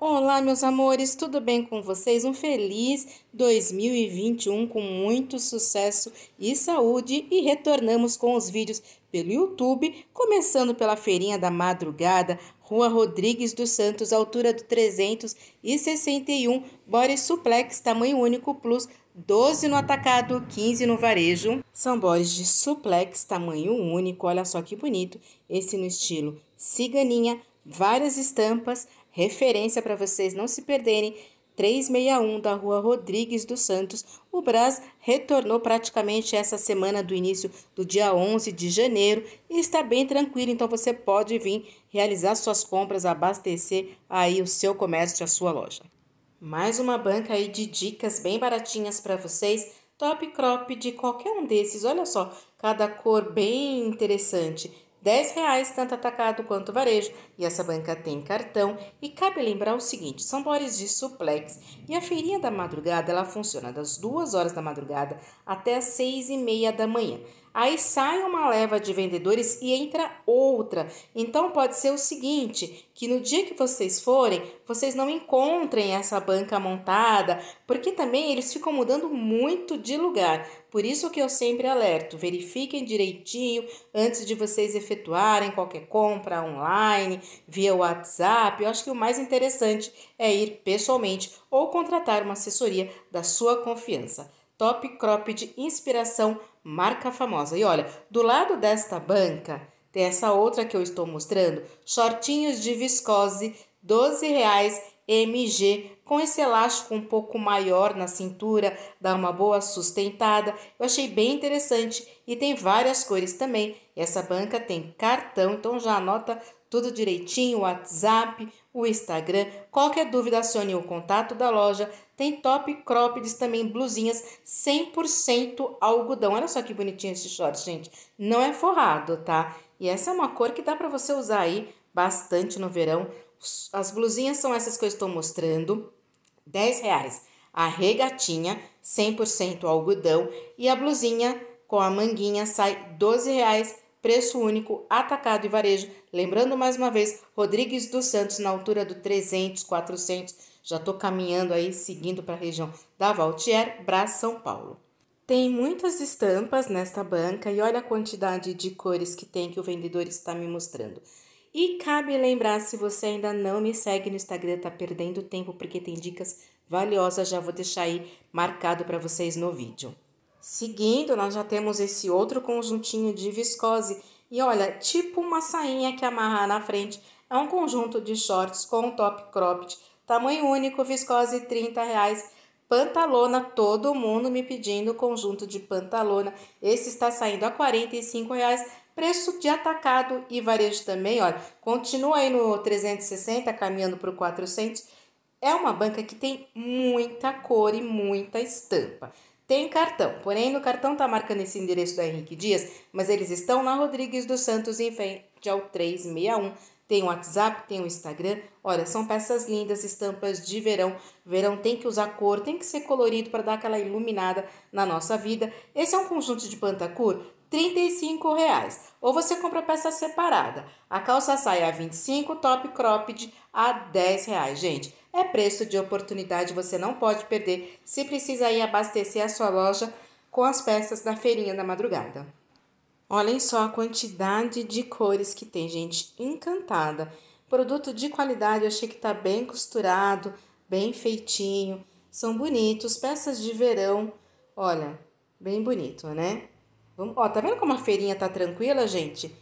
Olá, meus amores, tudo bem com vocês? Um feliz 2021 com muito sucesso e saúde e retornamos com os vídeos pelo YouTube, começando pela Feirinha da Madrugada, Rua Rodrigues dos Santos, altura do 361, Bore Suplex, tamanho único plus, 12 no atacado, 15 no varejo. São bores de suplex, tamanho único, olha só que bonito, esse no estilo ciganinha, várias estampas, referência para vocês não se perderem. 361 da Rua Rodrigues dos Santos. O Brás retornou praticamente essa semana do início do dia 11 de janeiro e está bem tranquilo, então você pode vir realizar suas compras, abastecer aí o seu comércio, a sua loja. Mais uma banca aí de dicas bem baratinhas para vocês. Top crop de qualquer um desses, olha só, cada cor bem interessante. 10 reais tanto atacado quanto varejo, e essa banca tem cartão. E cabe lembrar o seguinte, são bores de suplex, e a feirinha da madrugada, ela funciona das 2 horas da madrugada até as 6 e meia da manhã. Aí sai uma leva de vendedores e entra outra. Então pode ser o seguinte, que no dia que vocês forem, vocês não encontrem essa banca montada, porque também eles ficam mudando muito de lugar. Por isso que eu sempre alerto, verifiquem direitinho antes de vocês efetuarem qualquer compra online, via WhatsApp. Eu acho que o mais interessante é ir pessoalmente ou contratar uma assessoria da sua confiança top crop de inspiração, marca famosa. E olha, do lado desta banca tem essa outra que eu estou mostrando, shortinhos de viscose, 12 reais MG, com esse elástico um pouco maior na cintura, dá uma boa sustentada. Eu achei bem interessante e tem várias cores também. Essa banca tem cartão, então já anota tudo direitinho, o WhatsApp, o Instagram. Qualquer dúvida, acione o contato da loja tem top cropped também blusinhas 100% algodão. Olha só que bonitinho esse short, gente. Não é forrado, tá? E essa é uma cor que dá para você usar aí bastante no verão. As blusinhas são essas que eu estou mostrando, 10 reais. A regatinha, 100% algodão. E a blusinha com a manguinha sai 12 reais preço único, atacado e varejo. Lembrando mais uma vez, Rodrigues dos Santos na altura do 300, 400 já estou caminhando aí, seguindo para a região da Valtier, Brás, São Paulo. Tem muitas estampas nesta banca e olha a quantidade de cores que tem que o vendedor está me mostrando. E cabe lembrar, se você ainda não me segue no Instagram, está perdendo tempo porque tem dicas valiosas, já vou deixar aí marcado para vocês no vídeo. Seguindo, nós já temos esse outro conjuntinho de viscose e olha, tipo uma sainha que amarra na frente, é um conjunto de shorts com top cropped Tamanho único, viscose R$ reais. Pantalona, todo mundo me pedindo conjunto de pantalona. Esse está saindo a R$ reais. Preço de atacado e varejo também, olha. Continua aí no 360, caminhando para o 400. É uma banca que tem muita cor e muita estampa. Tem cartão, porém no cartão tá marcando esse endereço da Henrique Dias, mas eles estão na Rodrigues dos Santos, em frente ao 361 tem o WhatsApp, tem o Instagram. Olha, são peças lindas, estampas de verão. Verão tem que usar cor, tem que ser colorido para dar aquela iluminada na nossa vida. Esse é um conjunto de pantacur, R$ reais. Ou você compra peça separada. A calça saia a 25, top cropped a 10 reais. Gente, é preço de oportunidade, você não pode perder. Se precisa ir abastecer a sua loja com as peças da feirinha da madrugada. Olhem só a quantidade de cores que tem, gente, encantada. Produto de qualidade, eu achei que tá bem costurado, bem feitinho, são bonitos, peças de verão, olha, bem bonito, né? Vamos, ó, tá vendo como a feirinha tá tranquila, gente?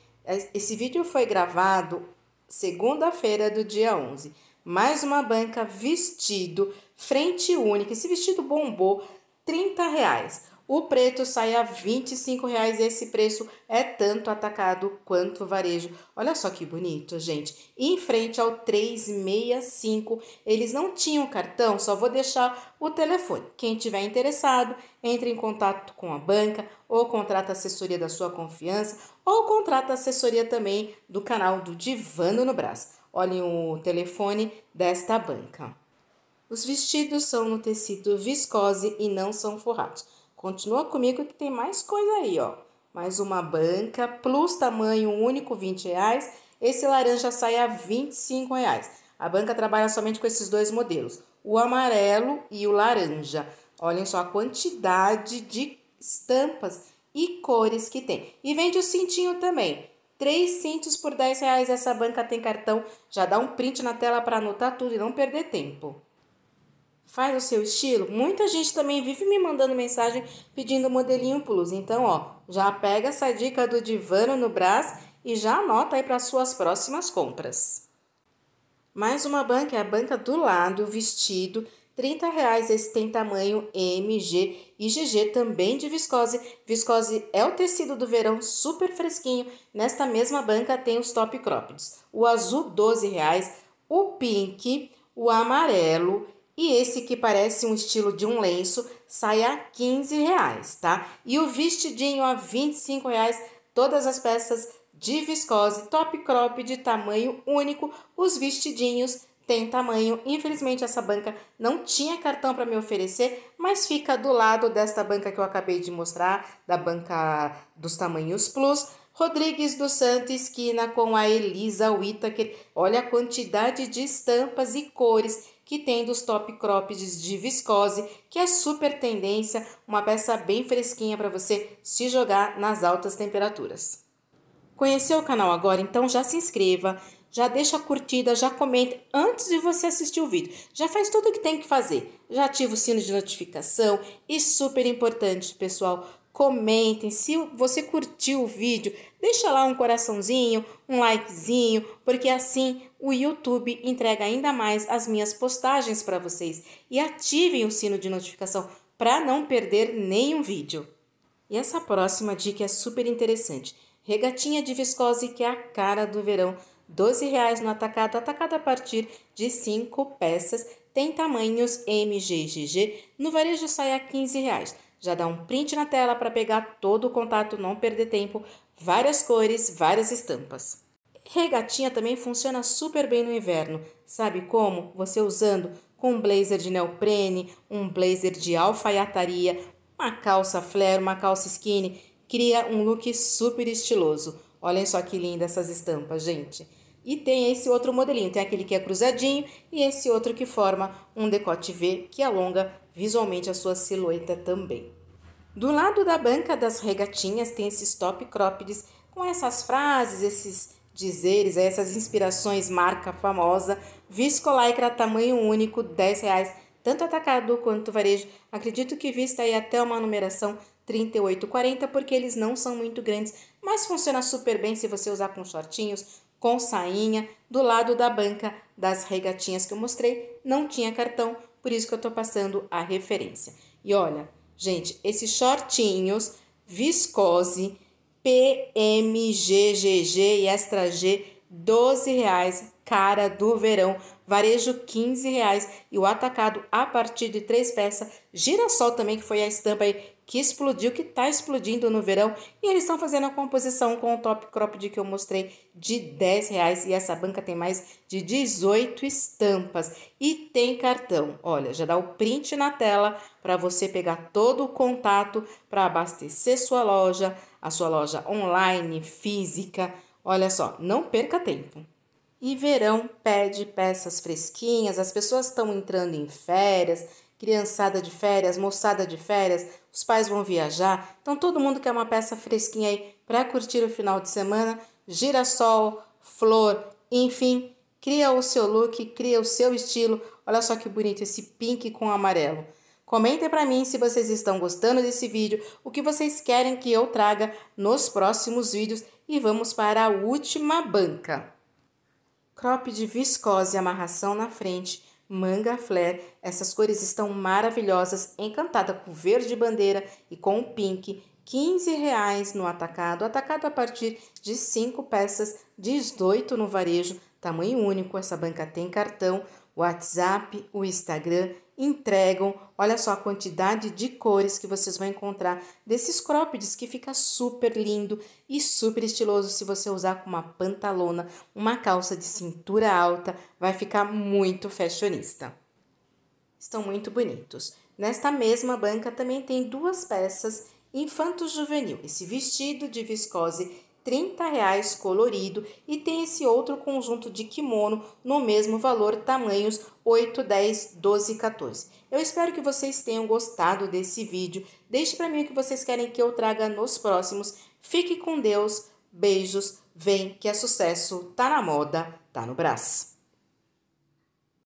Esse vídeo foi gravado segunda-feira do dia 11. Mais uma banca vestido, frente única, esse vestido bombou, 30 reais. O preto sai a R$ 25,00. Esse preço é tanto atacado quanto varejo. Olha só que bonito, gente. Em frente ao 365, eles não tinham cartão, só vou deixar o telefone. Quem tiver interessado, entre em contato com a banca ou contrata assessoria da sua confiança ou contrata assessoria também do canal do Divano no Braço. Olhem o telefone desta banca. Os vestidos são no tecido viscose e não são forrados. Continua comigo que tem mais coisa aí, ó. Mais uma banca, plus tamanho único, 20 reais. Esse laranja sai a 25 reais. A banca trabalha somente com esses dois modelos, o amarelo e o laranja. Olhem só a quantidade de estampas e cores que tem. E vende o cintinho também. Três cintos por 10 reais. Essa banca tem cartão. Já dá um print na tela para anotar tudo e não perder tempo. Faz o seu estilo. Muita gente também vive me mandando mensagem pedindo modelinho plus. Então, ó, já pega essa dica do divano no Brás e já anota aí para suas próximas compras. Mais uma banca, é a banca do lado, vestido, 30 reais esse tem tamanho MG e GG também de viscose. Viscose é o tecido do verão super fresquinho. Nesta mesma banca tem os top cropped. O azul 12 reais, o pink, o amarelo e esse que parece um estilo de um lenço sai a 15 reais, tá? E o vestidinho a 25 reais, todas as peças de viscose, top crop de tamanho único, os vestidinhos têm tamanho. Infelizmente essa banca não tinha cartão para me oferecer, mas fica do lado desta banca que eu acabei de mostrar, da banca dos tamanhos plus. Rodrigues do Santos, esquina com a Elisa Whittaker. Olha a quantidade de estampas e cores que tem dos top cropped de viscose, que é super tendência, uma peça bem fresquinha para você se jogar nas altas temperaturas. Conheceu o canal agora? Então já se inscreva, já deixa a curtida, já comenta antes de você assistir o vídeo. Já faz tudo o que tem que fazer. Já ativa o sino de notificação e super importante, pessoal, comentem. Se você curtiu o vídeo, deixa lá um coraçãozinho, um likezinho, porque assim o YouTube entrega ainda mais as minhas postagens para vocês. E ativem o sino de notificação para não perder nenhum vídeo. E essa próxima dica é super interessante. Regatinha de viscose que é a cara do verão. R$ reais no atacado, atacado a partir de 5 peças. Tem tamanhos MGGG. No varejo sai a R$ 15 reais. Já dá um print na tela para pegar todo o contato, não perder tempo, várias cores, várias estampas. Regatinha também funciona super bem no inverno. Sabe como? Você usando com um blazer de neoprene, um blazer de alfaiataria, uma calça flare, uma calça skinny, cria um look super estiloso. Olhem só que linda essas estampas, gente. E tem esse outro modelinho, tem aquele que é cruzadinho e esse outro que forma um decote V que alonga visualmente a sua silhueta também. Do lado da banca das regatinhas tem esses top croppeds com essas frases, esses dizeres, essas inspirações marca famosa, viscolaicra tamanho único, 10 reais, tanto atacado quanto varejo. Acredito que vista aí até uma numeração 38, 40, porque eles não são muito grandes, mas funciona super bem se você usar com shortinhos com sainha, do lado da banca das regatinhas que eu mostrei, não tinha cartão, por isso que eu tô passando a referência. E olha, gente, esses shortinhos, viscose, PMGGG e Extra G, 12 reais, cara do verão, varejo 15 reais e o atacado a partir de três peças, girassol também que foi a estampa aí que explodiu, que está explodindo no verão. E eles estão fazendo a composição com o top crop de que eu mostrei de 10 reais. E essa banca tem mais de 18 estampas e tem cartão. Olha, já dá o print na tela para você pegar todo o contato para abastecer sua loja, a sua loja online, física. Olha só, não perca tempo. E verão pede peças fresquinhas, as pessoas estão entrando em férias, Criançada de férias, moçada de férias, os pais vão viajar, então todo mundo quer uma peça fresquinha aí para curtir o final de semana. Girassol, flor, enfim, cria o seu look, cria o seu estilo. Olha só que bonito esse pink com amarelo. Comentem para mim se vocês estão gostando desse vídeo, o que vocês querem que eu traga nos próximos vídeos e vamos para a última banca. Crop de viscose e amarração na frente manga flare. Essas cores estão maravilhosas, encantada com verde bandeira e com o pink. R$ reais no atacado, atacado a partir de 5 peças, 18 no varejo, tamanho único. Essa banca tem cartão, WhatsApp, o Instagram entregam. Olha só a quantidade de cores que vocês vão encontrar desses croppeds que fica super lindo e super estiloso se você usar com uma pantalona, uma calça de cintura alta, vai ficar muito fashionista. Estão muito bonitos. Nesta mesma banca também tem duas peças infanto-juvenil. Esse vestido de viscose 30 colorido e tem esse outro conjunto de kimono no mesmo valor, tamanhos 8, 10, 12 e 14. Eu espero que vocês tenham gostado desse vídeo. Deixe para mim o que vocês querem que eu traga nos próximos. Fique com Deus. Beijos. Vem que é sucesso. Tá na moda, tá no braço.